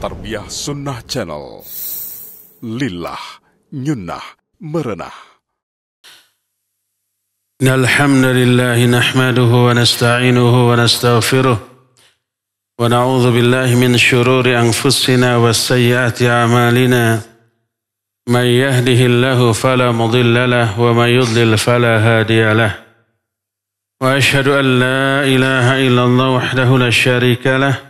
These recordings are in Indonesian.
Tarbiyah Sunnah Channel. Lillah, nyunnah, merenah. إن الحمد لله نحمده ونستعينه ونستغفره ونعوذ بالله من شرور أنفسنا وسيئات أعمالنا من يهده الله فلا مضل له ومن يضلل فلا هادي له وأشهد أن لا إله إلا الله وحده لا شريك له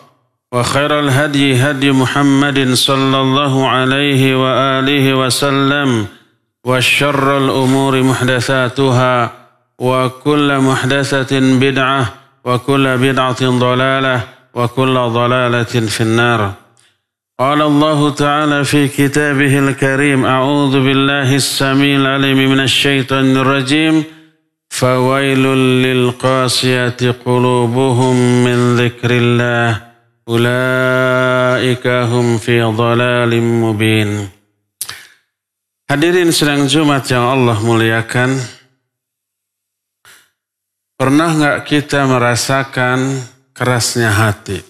وخير الهدي هدي محمد صلى الله عليه وآله وسلم وشر الأمور محدثاتها وكل محدثة بدعة وكل بدعة ضلالة وكل ضلالة في النار قال الله تعالى في كتابه الكريم أعوذ بالله السميع العليم من الشيطان الرجيم فويل للقاسية قلوبهم من ذكر الله Ulaika hum fi dhalalim mubin. Hadirin sedang Jumat yang Allah muliakan. Pernah nggak kita merasakan kerasnya hati?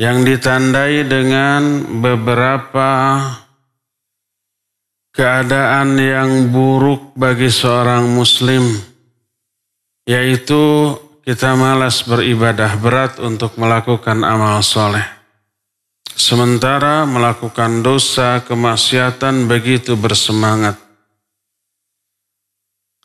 Yang ditandai dengan beberapa keadaan yang buruk bagi seorang muslim yaitu kita malas beribadah berat untuk melakukan amal soleh. Sementara melakukan dosa kemaksiatan begitu bersemangat.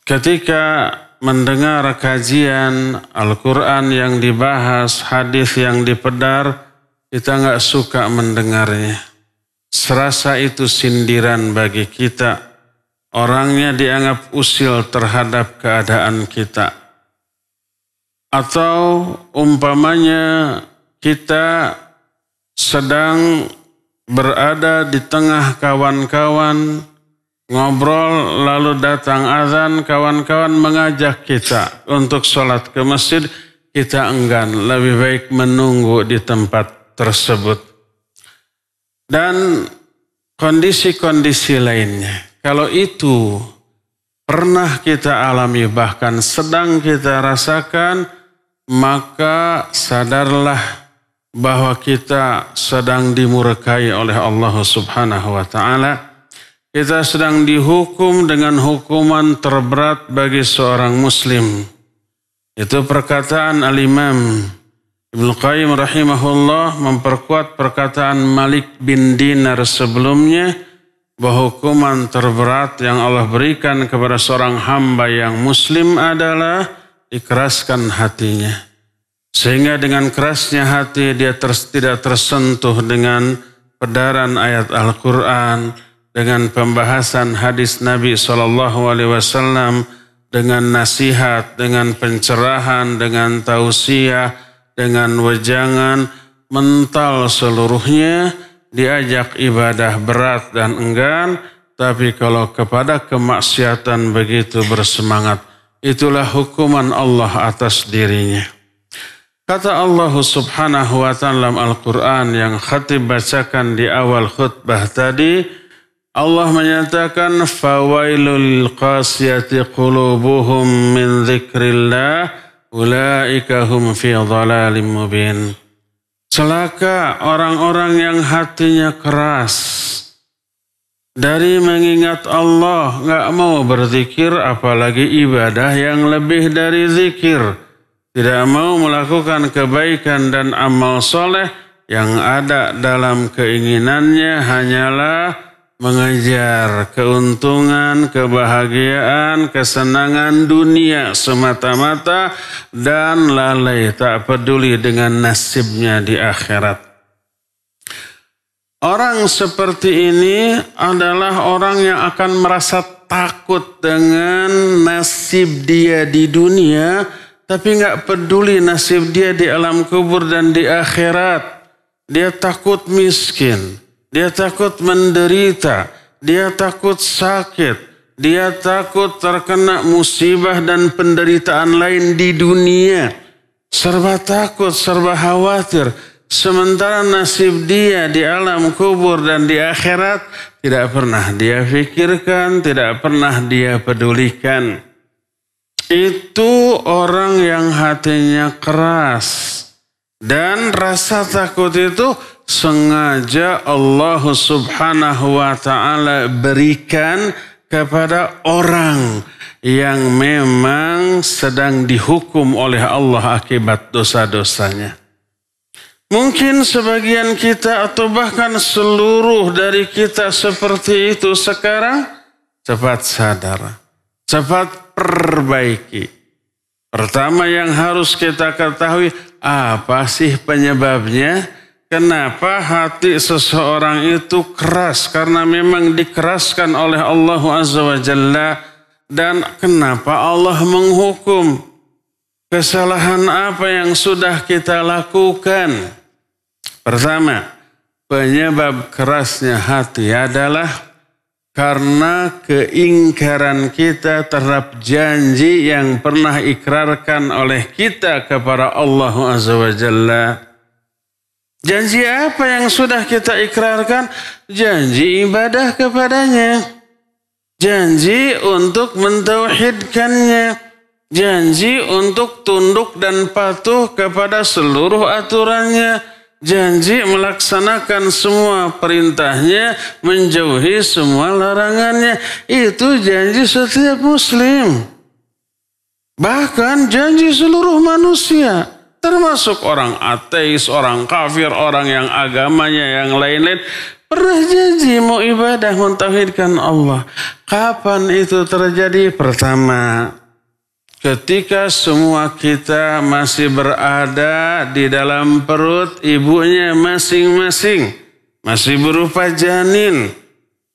Ketika mendengar kajian Al-Quran yang dibahas, hadis yang dipedar, kita nggak suka mendengarnya. Serasa itu sindiran bagi kita. Orangnya dianggap usil terhadap keadaan kita atau umpamanya kita sedang berada di tengah kawan-kawan ngobrol lalu datang azan kawan-kawan mengajak kita untuk sholat ke masjid kita enggan lebih baik menunggu di tempat tersebut dan kondisi-kondisi lainnya kalau itu pernah kita alami bahkan sedang kita rasakan maka sadarlah bahwa kita sedang dimurkai oleh Allah Subhanahu wa taala. Kita sedang dihukum dengan hukuman terberat bagi seorang muslim. Itu perkataan Al-Imam Ibnu Qayyim rahimahullah memperkuat perkataan Malik bin Dinar sebelumnya bahwa hukuman terberat yang Allah berikan kepada seorang hamba yang muslim adalah dikeraskan hatinya. Sehingga dengan kerasnya hati dia ter, tidak tersentuh dengan pedaran ayat Al-Quran, dengan pembahasan hadis Nabi Shallallahu Alaihi Wasallam, dengan nasihat, dengan pencerahan, dengan tausiah, dengan wejangan, mental seluruhnya, diajak ibadah berat dan enggan, tapi kalau kepada kemaksiatan begitu bersemangat Itulah hukuman Allah atas dirinya. Kata Allah subhanahu wa ta'ala dalam Al-Quran yang khatib bacakan di awal khutbah tadi, Allah menyatakan, فَوَيْلُ الْقَاسِيَةِ قُلُوبُهُمْ مِنْ ذِكْرِ اللَّهِ أُولَٰئِكَ هُمْ فِي ضَلَالٍ مُبِينٍ Celaka orang-orang yang hatinya keras, dari mengingat Allah nggak mau berzikir apalagi ibadah yang lebih dari zikir. Tidak mau melakukan kebaikan dan amal soleh yang ada dalam keinginannya hanyalah mengejar keuntungan, kebahagiaan, kesenangan dunia semata-mata dan lalai tak peduli dengan nasibnya di akhirat. Orang seperti ini adalah orang yang akan merasa takut dengan nasib dia di dunia, tapi nggak peduli nasib dia di alam kubur dan di akhirat. Dia takut miskin, dia takut menderita, dia takut sakit, dia takut terkena musibah dan penderitaan lain di dunia. Serba takut, serba khawatir Sementara nasib dia di alam kubur dan di akhirat tidak pernah dia pikirkan, tidak pernah dia pedulikan. Itu orang yang hatinya keras. Dan rasa takut itu sengaja Allah subhanahu wa ta'ala berikan kepada orang yang memang sedang dihukum oleh Allah akibat dosa-dosanya. Mungkin sebagian kita atau bahkan seluruh dari kita seperti itu sekarang cepat sadar, cepat perbaiki. Pertama yang harus kita ketahui apa sih penyebabnya? Kenapa hati seseorang itu keras? Karena memang dikeraskan oleh Allah Azza Dan kenapa Allah menghukum? Kesalahan apa yang sudah kita lakukan? Pertama, penyebab kerasnya hati adalah karena keingkaran kita terhadap janji yang pernah ikrarkan oleh kita kepada Allah Azza wa Jalla. Janji apa yang sudah kita ikrarkan? Janji ibadah kepadanya. Janji untuk mentauhidkannya. Janji untuk tunduk dan patuh kepada seluruh aturannya janji melaksanakan semua perintahnya, menjauhi semua larangannya. Itu janji setiap muslim. Bahkan janji seluruh manusia. Termasuk orang ateis, orang kafir, orang yang agamanya, yang lain-lain. Pernah janji mau ibadah, mentauhidkan Allah. Kapan itu terjadi? Pertama, Ketika semua kita masih berada di dalam perut ibunya masing-masing, masih berupa janin,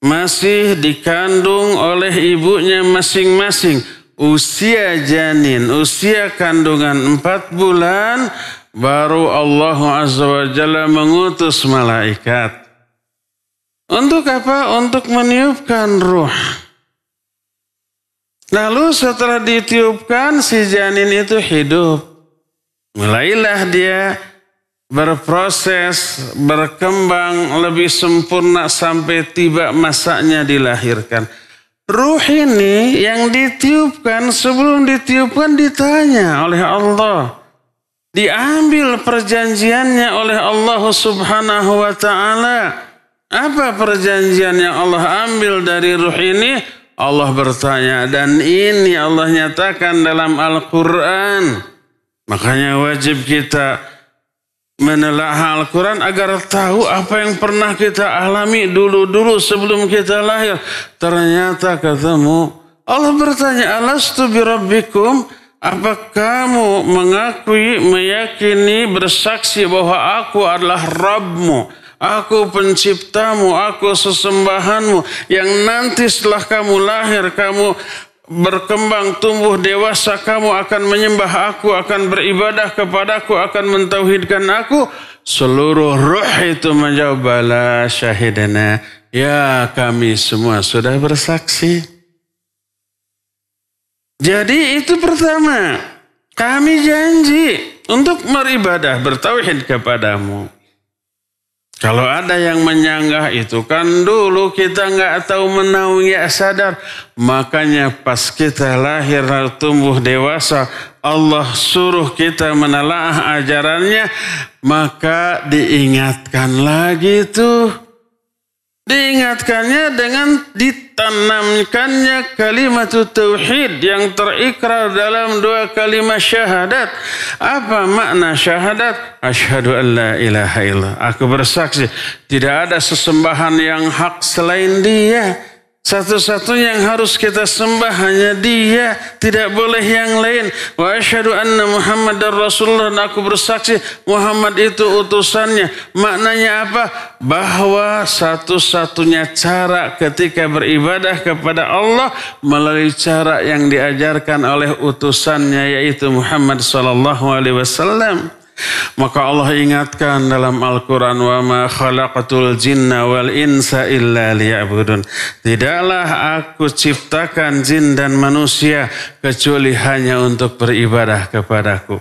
masih dikandung oleh ibunya masing-masing. Usia janin, usia kandungan empat bulan, baru Allah Azza wa Jalla mengutus malaikat. Untuk apa? Untuk meniupkan ruh. Lalu setelah ditiupkan si janin itu hidup. Mulailah dia berproses, berkembang lebih sempurna sampai tiba masanya dilahirkan. Ruh ini yang ditiupkan sebelum ditiupkan ditanya oleh Allah. Diambil perjanjiannya oleh Allah subhanahu wa ta'ala. Apa perjanjian yang Allah ambil dari ruh ini? Allah bertanya dan ini Allah nyatakan dalam Al-Quran. Makanya wajib kita menelaah Al-Quran agar tahu apa yang pernah kita alami dulu-dulu sebelum kita lahir. Ternyata ketemu Allah bertanya, Alastu birabbikum? Apa kamu mengakui, meyakini, bersaksi bahwa aku adalah Rabbmu? Aku penciptamu, aku sesembahanmu. Yang nanti setelah kamu lahir, kamu berkembang, tumbuh dewasa, kamu akan menyembah aku, akan beribadah kepadaku, akan mentauhidkan aku. Seluruh roh itu menjawab bala syahidana. Ya kami semua sudah bersaksi. Jadi itu pertama. Kami janji untuk meribadah, bertauhid kepadamu. Kalau ada yang menyanggah itu kan dulu kita nggak tahu menau nggak sadar. Makanya pas kita lahir tumbuh dewasa Allah suruh kita menelaah ajarannya maka diingatkan lagi tuh. Diingatkannya dengan ditanamkannya kalimat tauhid yang terikrar dalam dua kalimat syahadat. Apa makna syahadat? Asyhadu an la ilaha illallah. Aku bersaksi tidak ada sesembahan yang hak selain Dia. Satu-satunya yang harus kita sembah hanya dia, tidak boleh yang lain. Wa asyhadu anna Muhammadar Rasulullah dan aku bersaksi Muhammad itu utusannya. Maknanya apa? Bahwa satu-satunya cara ketika beribadah kepada Allah melalui cara yang diajarkan oleh utusannya yaitu Muhammad sallallahu alaihi wasallam. Maka Allah ingatkan dalam Al-Quran, khalaqatul jinna wal insa illa liya'budun. Tidaklah aku ciptakan jin dan manusia kecuali hanya untuk beribadah kepadaku.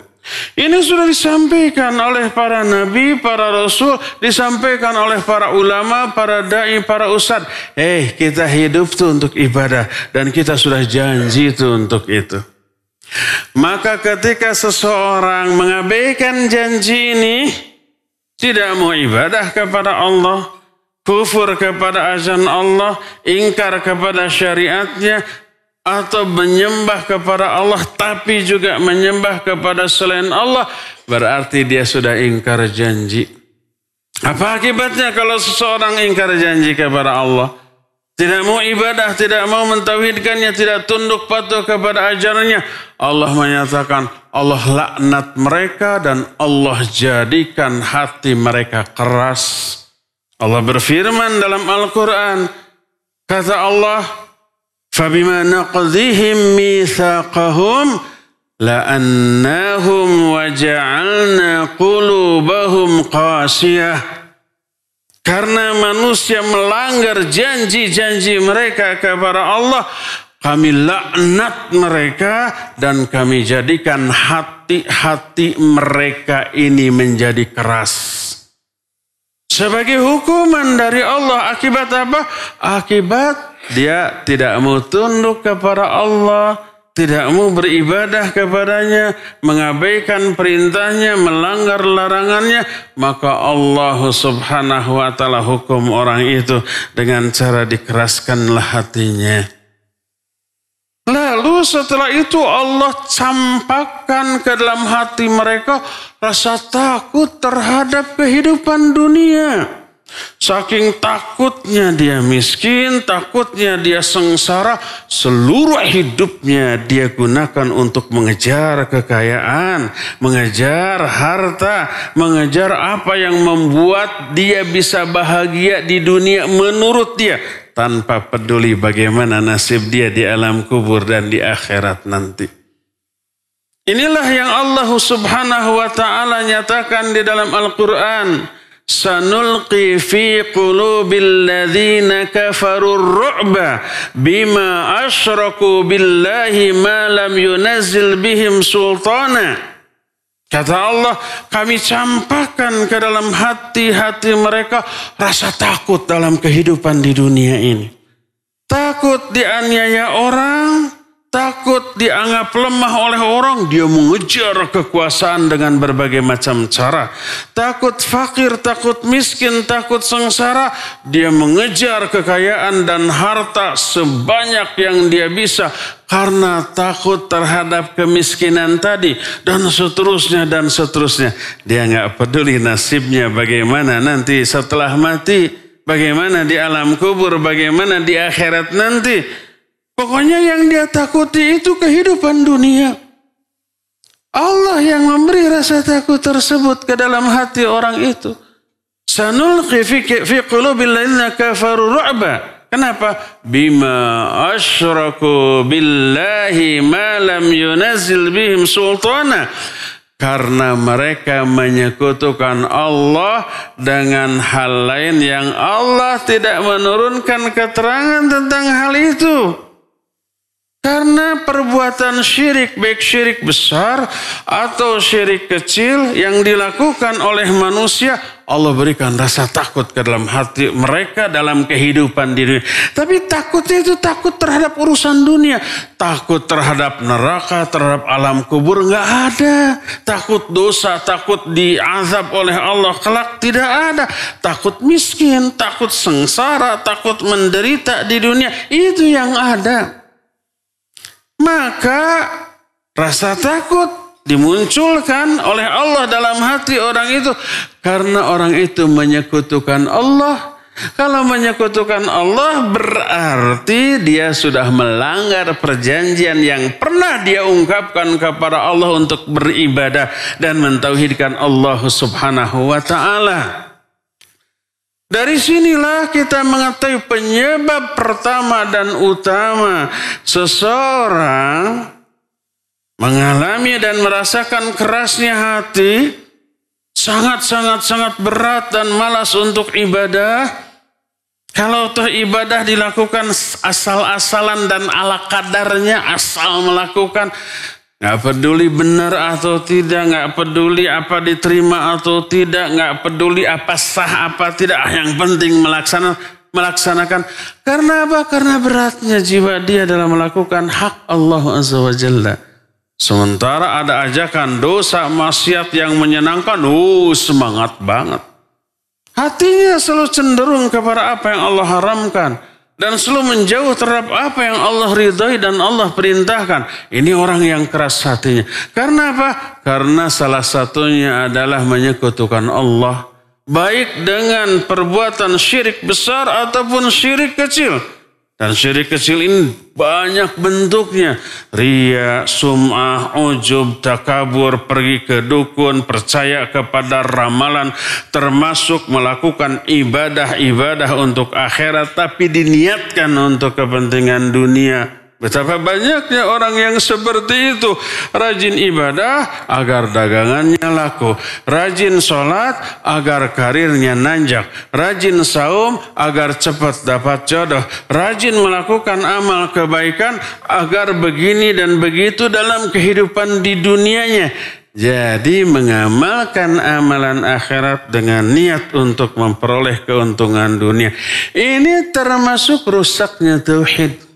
Ini sudah disampaikan oleh para nabi, para rasul, disampaikan oleh para ulama, para dai, para ustad. Eh, hey, kita hidup tuh untuk ibadah dan kita sudah janji tuh untuk itu. Maka ketika seseorang mengabaikan janji ini, tidak mau ibadah kepada Allah, kufur kepada azan Allah, ingkar kepada syariatnya, atau menyembah kepada Allah tapi juga menyembah kepada selain Allah, berarti dia sudah ingkar janji. Apa akibatnya kalau seseorang ingkar janji kepada Allah? Tidak mau ibadah, tidak mau mentauhidkannya, tidak tunduk patuh kepada ajarannya. Allah menyatakan, Allah laknat mereka dan Allah jadikan hati mereka keras. Allah berfirman dalam Al-Quran, kata Allah, فَبِمَا نَقْذِهِمْ مِيثَاقَهُمْ لَأَنَّهُمْ وَجَعَلْنَا قُلُوبَهُمْ قَاسِيَةً karena manusia melanggar janji-janji mereka kepada Allah, kami laknat mereka dan kami jadikan hati-hati mereka ini menjadi keras. Sebagai hukuman dari Allah akibat apa? Akibat dia tidak mau tunduk kepada Allah, tidak mau beribadah kepadanya, mengabaikan perintahnya, melanggar larangannya, maka Allah Subhanahu wa taala hukum orang itu dengan cara dikeraskanlah hatinya. Lalu setelah itu Allah campakkan ke dalam hati mereka rasa takut terhadap kehidupan dunia. Saking takutnya dia miskin, takutnya dia sengsara, seluruh hidupnya dia gunakan untuk mengejar kekayaan, mengejar harta, mengejar apa yang membuat dia bisa bahagia di dunia menurut dia tanpa peduli bagaimana nasib dia di alam kubur dan di akhirat nanti. Inilah yang Allah Subhanahu wa taala nyatakan di dalam Al-Qur'an sanulqi fi qulubil ladzina kafaru ru'ba bima asyraku billahi ma lam yunazzil bihim sultana kata Allah kami campakkan ke dalam hati-hati mereka rasa takut dalam kehidupan di dunia ini takut dianiaya orang takut dianggap lemah oleh orang, dia mengejar kekuasaan dengan berbagai macam cara. Takut fakir, takut miskin, takut sengsara, dia mengejar kekayaan dan harta sebanyak yang dia bisa karena takut terhadap kemiskinan tadi dan seterusnya dan seterusnya. Dia nggak peduli nasibnya bagaimana nanti setelah mati, bagaimana di alam kubur, bagaimana di akhirat nanti Pokoknya yang dia takuti itu kehidupan dunia. Allah yang memberi rasa takut tersebut ke dalam hati orang itu. Sanulqi fi qulubil ladzina kafaru ru'ba. Kenapa? Bima asyraku billahi ma lam yunazil bihim sultana. Karena mereka menyekutukan Allah dengan hal lain yang Allah tidak menurunkan keterangan tentang hal itu. Karena perbuatan syirik, baik syirik besar atau syirik kecil yang dilakukan oleh manusia, Allah berikan rasa takut ke dalam hati mereka dalam kehidupan diri. Tapi takutnya itu takut terhadap urusan dunia. Takut terhadap neraka, terhadap alam kubur, nggak ada. Takut dosa, takut diazab oleh Allah, kelak tidak ada. Takut miskin, takut sengsara, takut menderita di dunia, itu yang ada. Maka rasa takut dimunculkan oleh Allah dalam hati orang itu. Karena orang itu menyekutukan Allah. Kalau menyekutukan Allah berarti dia sudah melanggar perjanjian yang pernah dia ungkapkan kepada Allah untuk beribadah dan mentauhidkan Allah Subhanahu wa taala. Dari sinilah kita mengetahui penyebab pertama dan utama seseorang mengalami dan merasakan kerasnya hati sangat-sangat-sangat berat dan malas untuk ibadah. Kalau toh ibadah dilakukan asal-asalan dan ala kadarnya asal melakukan Nggak peduli benar atau tidak, nggak peduli apa diterima atau tidak, nggak peduli apa sah apa tidak. Ah, yang penting melaksanakan, melaksanakan. Karena apa? Karena beratnya jiwa dia dalam melakukan hak Allah Azza wa Jalla. Sementara ada ajakan dosa maksiat yang menyenangkan, uh semangat banget. Hatinya selalu cenderung kepada apa yang Allah haramkan dan selalu menjauh terhadap apa yang Allah ridhoi dan Allah perintahkan. Ini orang yang keras hatinya. Karena apa? Karena salah satunya adalah menyekutukan Allah. Baik dengan perbuatan syirik besar ataupun syirik kecil. Dan syirik kecil ini banyak bentuknya. Ria, sum'ah, ujub, takabur, pergi ke dukun, percaya kepada ramalan, termasuk melakukan ibadah-ibadah untuk akhirat, tapi diniatkan untuk kepentingan dunia. Betapa banyaknya orang yang seperti itu. Rajin ibadah agar dagangannya laku. Rajin sholat agar karirnya nanjak. Rajin saum agar cepat dapat jodoh. Rajin melakukan amal kebaikan agar begini dan begitu dalam kehidupan di dunianya. Jadi mengamalkan amalan akhirat dengan niat untuk memperoleh keuntungan dunia. Ini termasuk rusaknya tauhid.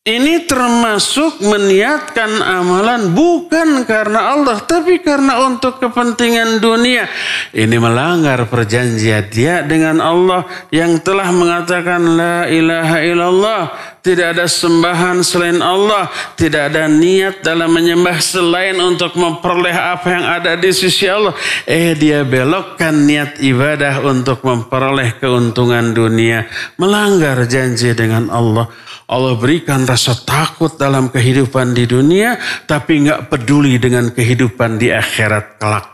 Ini termasuk meniatkan amalan bukan karena Allah, tapi karena untuk kepentingan dunia. Ini melanggar perjanjian dia dengan Allah yang telah mengatakan la ilaha illallah tidak ada sembahan selain Allah, tidak ada niat dalam menyembah selain untuk memperoleh apa yang ada di sisi Allah. Eh dia belokkan niat ibadah untuk memperoleh keuntungan dunia, melanggar janji dengan Allah. Allah berikan rasa takut dalam kehidupan di dunia, tapi nggak peduli dengan kehidupan di akhirat kelak.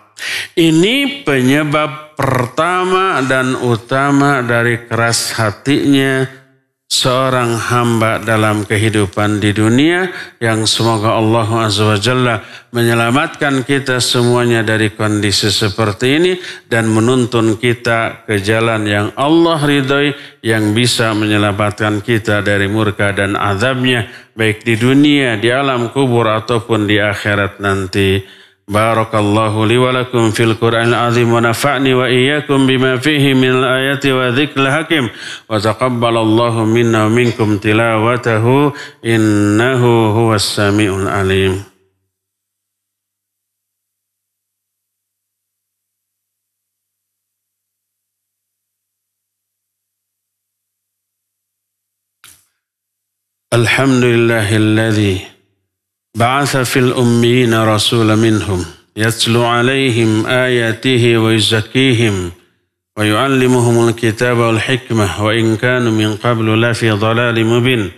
Ini penyebab pertama dan utama dari keras hatinya seorang hamba dalam kehidupan di dunia yang semoga Allah Azza wa Jalla menyelamatkan kita semuanya dari kondisi seperti ini dan menuntun kita ke jalan yang Allah ridhoi yang bisa menyelamatkan kita dari murka dan azabnya baik di dunia, di alam kubur ataupun di akhirat nanti. بارك الله لي ولكم في القرآن العظيم ونفعني وإياكم بما فيه من الآيات وذكر الحكيم وتقبل الله منا ومنكم تلاوته إنه هو السميع العليم الحمد لله الذي بعث في الأميين رسولا منهم يتلو عليهم آياته ويزكيهم ويعلمهم الكتاب والحكمة وإن كانوا من قبل لفي ضلال مبين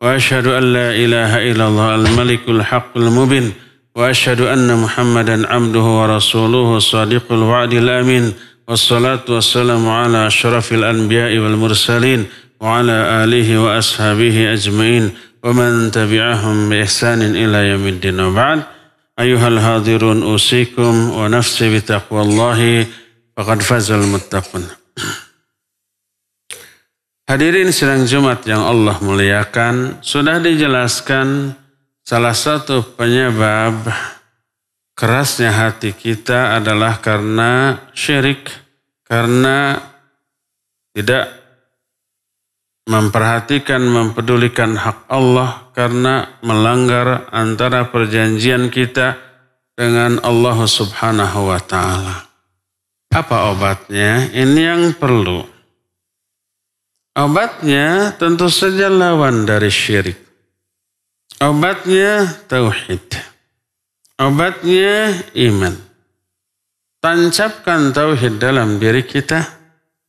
وأشهد أن لا إله إلا الله الملك الحق المبين وأشهد أن محمدا عبده ورسوله صادق الوعد الأمين والصلاة والسلام على أشرف الأنبياء والمرسلين وعلى آله وأصحابه أجمعين ومن تبعهم بإحسان إلى يوم الدين وبعد أيها الحاضرون أوصيكم ونفسي بتقوى الله فقد فاز المتقون Hadirin sidang Jumat yang Allah muliakan, sudah dijelaskan salah satu penyebab kerasnya hati kita adalah karena syirik, karena tidak memperhatikan, mempedulikan hak Allah karena melanggar antara perjanjian kita dengan Allah Subhanahu wa taala. Apa obatnya? Ini yang perlu. Obatnya tentu saja lawan dari syirik. Obatnya tauhid. Obatnya iman. Tancapkan tauhid dalam diri kita,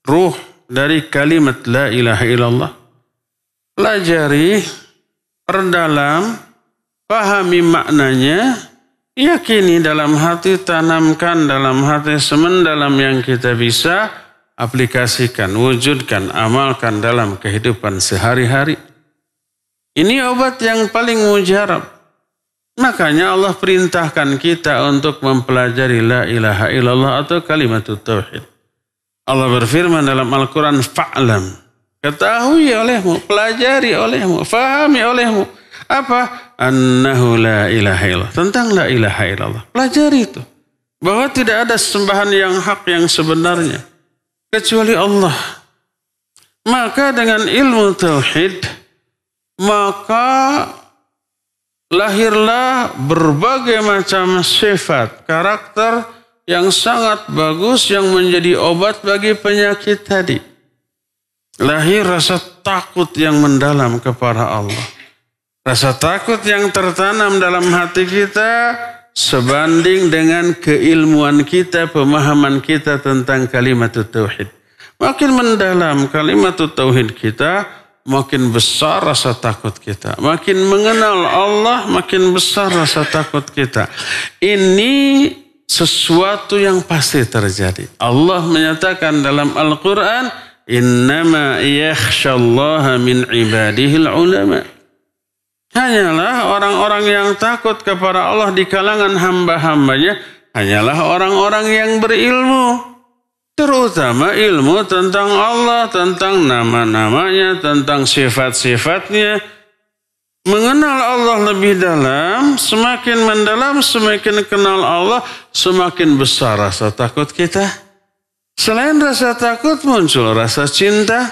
ruh dari kalimat la ilaha illallah. Pelajari, perdalam, pahami maknanya, yakini dalam hati, tanamkan dalam hati, semen, dalam yang kita bisa, aplikasikan, wujudkan, amalkan dalam kehidupan sehari-hari. Ini obat yang paling mujarab. Makanya Allah perintahkan kita untuk mempelajari la ilaha illallah atau kalimat tauhid. Allah berfirman dalam Al-Quran, Fa'lam. Ketahui olehmu, pelajari olehmu, fahami olehmu. Apa? Annahu la ilaha illallah. Tentang la ilaha illallah. Pelajari itu. Bahwa tidak ada sembahan yang hak yang sebenarnya. Kecuali Allah. Maka dengan ilmu tauhid, maka lahirlah berbagai macam sifat, karakter, yang sangat bagus yang menjadi obat bagi penyakit tadi. Lahir rasa takut yang mendalam kepada Allah. Rasa takut yang tertanam dalam hati kita sebanding dengan keilmuan kita, pemahaman kita tentang kalimat tauhid. Makin mendalam kalimat tauhid kita, makin besar rasa takut kita. Makin mengenal Allah, makin besar rasa takut kita. Ini sesuatu yang pasti terjadi. Allah menyatakan dalam Al-Quran, Innama yakhshallaha min ibadihil ulama. Hanyalah orang-orang yang takut kepada Allah di kalangan hamba-hambanya, hanyalah orang-orang yang berilmu. Terutama ilmu tentang Allah, tentang nama-namanya, tentang sifat-sifatnya, Mengenal Allah lebih dalam, semakin mendalam, semakin kenal Allah, semakin besar rasa takut kita. Selain rasa takut muncul rasa cinta,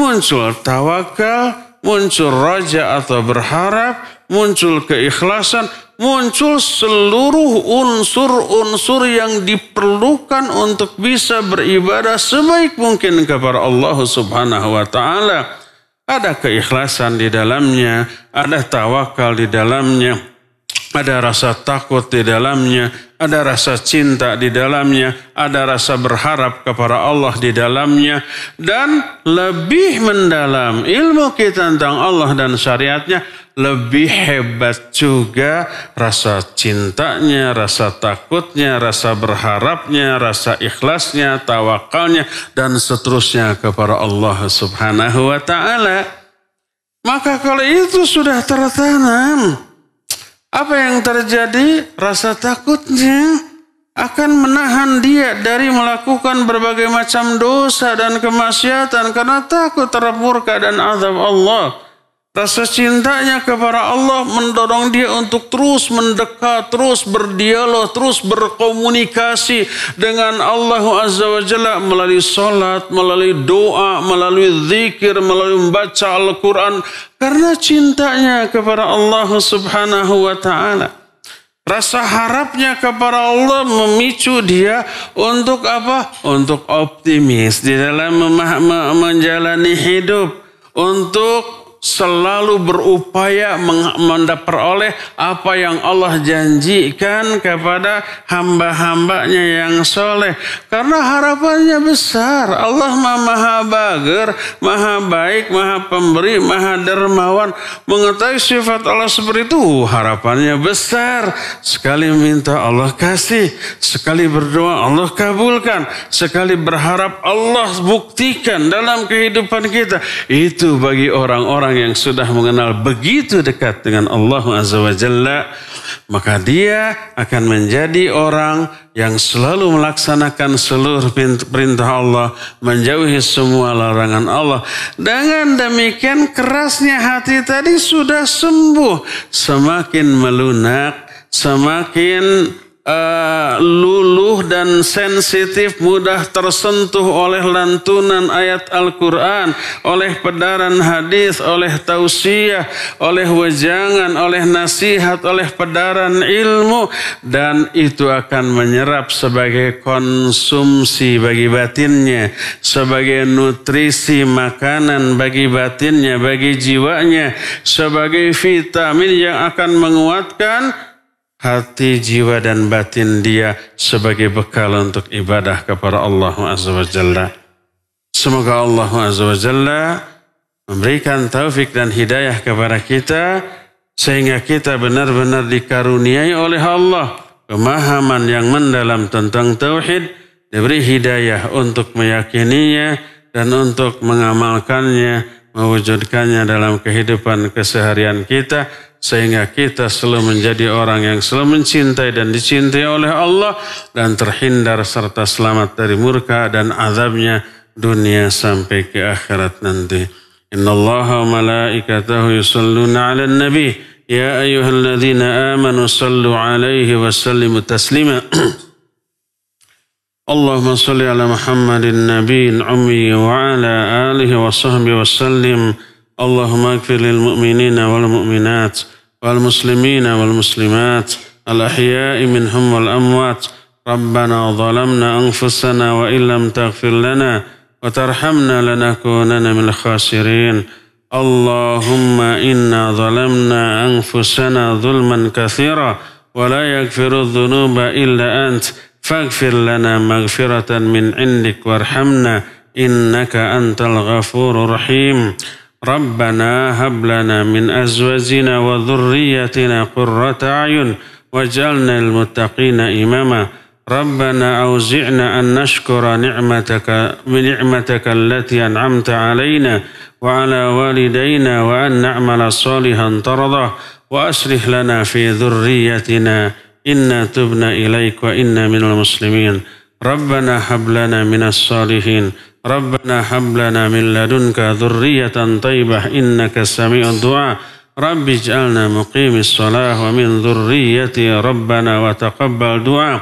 muncul tawakal, muncul raja atau berharap, muncul keikhlasan, muncul seluruh unsur-unsur yang diperlukan untuk bisa beribadah sebaik mungkin kepada Allah Subhanahu wa taala. Ada keikhlasan di dalamnya, ada tawakal di dalamnya, ada rasa takut di dalamnya, ada rasa cinta di dalamnya, ada rasa berharap kepada Allah di dalamnya, dan lebih mendalam ilmu kita tentang Allah dan syariatnya lebih hebat juga rasa cintanya, rasa takutnya, rasa berharapnya, rasa ikhlasnya, tawakalnya, dan seterusnya kepada Allah Subhanahu wa Ta'ala. Maka kalau itu sudah tertanam, apa yang terjadi? Rasa takutnya akan menahan dia dari melakukan berbagai macam dosa dan kemaksiatan karena takut terpurka dan azab Allah. Rasa cintanya kepada Allah mendorong dia untuk terus mendekat, terus berdialog, terus berkomunikasi dengan Allah Azza wa Jalla melalui salat, melalui doa, melalui zikir, melalui membaca Al-Quran. Karena cintanya kepada Allah Subhanahu wa Ta'ala. Rasa harapnya kepada Allah memicu dia untuk apa? Untuk optimis di dalam menjalani hidup. Untuk selalu berupaya memperoleh apa yang Allah janjikan kepada hamba-hambanya yang soleh. Karena harapannya besar. Allah maha bager, maha baik, maha pemberi, maha dermawan. Mengetahui sifat Allah seperti itu harapannya besar. Sekali minta Allah kasih. Sekali berdoa Allah kabulkan. Sekali berharap Allah buktikan dalam kehidupan kita. Itu bagi orang-orang orang yang sudah mengenal begitu dekat dengan Allah Azza wa Jalla, maka dia akan menjadi orang yang selalu melaksanakan seluruh perintah Allah, menjauhi semua larangan Allah. Dengan demikian kerasnya hati tadi sudah sembuh, semakin melunak, semakin Eh, luluh dan sensitif mudah tersentuh oleh lantunan ayat Al-Quran, oleh pedaran hadis, oleh tausiah, oleh wejangan, oleh nasihat, oleh pedaran ilmu dan itu akan menyerap sebagai konsumsi bagi batinnya, sebagai nutrisi makanan bagi batinnya, bagi jiwanya, sebagai vitamin yang akan menguatkan hati, jiwa dan batin dia sebagai bekal untuk ibadah kepada Allah Azza wa Semoga Allah Azza wa memberikan taufik dan hidayah kepada kita sehingga kita benar-benar dikaruniai oleh Allah pemahaman yang mendalam tentang tauhid diberi hidayah untuk meyakininya dan untuk mengamalkannya mewujudkannya dalam kehidupan keseharian kita sehingga kita selalu menjadi orang yang selalu mencintai dan dicintai oleh Allah dan terhindar serta selamat dari murka dan azabnya dunia sampai ke akhirat nanti. Inna Allah wa malaikatahu yusalluna ala nabi Ya ayyuhalladzina amanu sallu alaihi wa sallimu taslima اللهم صل ummi wa ala alihi wa sahbihi wa sallim. اللهم اغفر للمؤمنين والمؤمنات والمسلمين والمسلمات الأحياء منهم والأموات ربنا ظلمنا أنفسنا وإن لم تغفر لنا وترحمنا لنكونن من الخاسرين اللهم إنا ظلمنا أنفسنا ظلما كثيرا ولا يغفر الذنوب إلا أنت فاغفر لنا مغفرة من عندك وارحمنا إنك أنت الغفور الرحيم ربنا هب لنا من أزواجنا وذريتنا قرة أعين واجعلنا المتقين إماما ربنا أوزعنا أن نشكر نعمتك نعمتك التي أنعمت علينا وعلى والدينا وأن نعمل صالحا ترضى وأصلح لنا في ذريتنا إنا تبنا إليك وإنا من المسلمين ربنا هب لنا من الصالحين ربنا هب لنا من لدنك ذرية طيبة إنك سميع الدعاء رب اجعلنا مقيم الصلاة ومن ذريتي ربنا وتقبل دعاء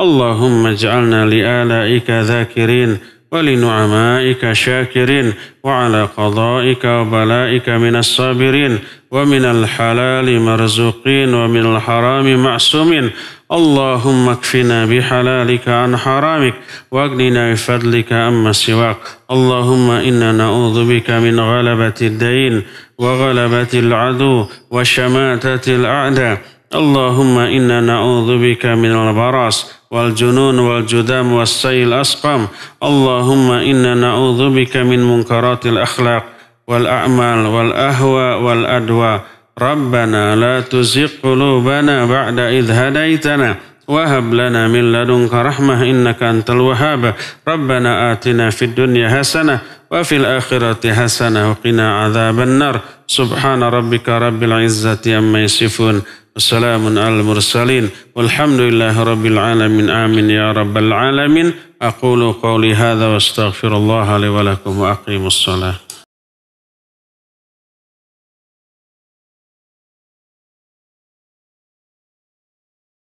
اللهم اجعلنا لآلائك ذاكرين ولنعمائك شاكرين وعلى قضائك وبلائك من الصابرين ومن الحلال مرزوقين ومن الحرام معصومين اللهم اكفنا بحلالك عن حرامك واغننا بفضلك عما سواك اللهم انا نعوذ بك من غلبه الدين وغلبه العدو وشماته الاعداء اللهم انا نعوذ بك من البراس والجنون والجذام والسيل الأسقام اللهم إنا نعوذ بك من منكرات الأخلاق والأعمال والأهوى والأدوى ربنا لا تزغ قلوبنا بعد إذ هديتنا وهب لنا من لدنك رحمة إنك أنت الوهاب ربنا آتنا في الدنيا حسنة وفي الآخرة حسنة وقنا عذاب النار سبحان ربك رب العزة عما يصفون وسلام على المرسلين والحمد لله رب العالمين آمين يا رب العالمين أقول قولي هذا واستغفر الله لي ولكم وأقيم الصلاة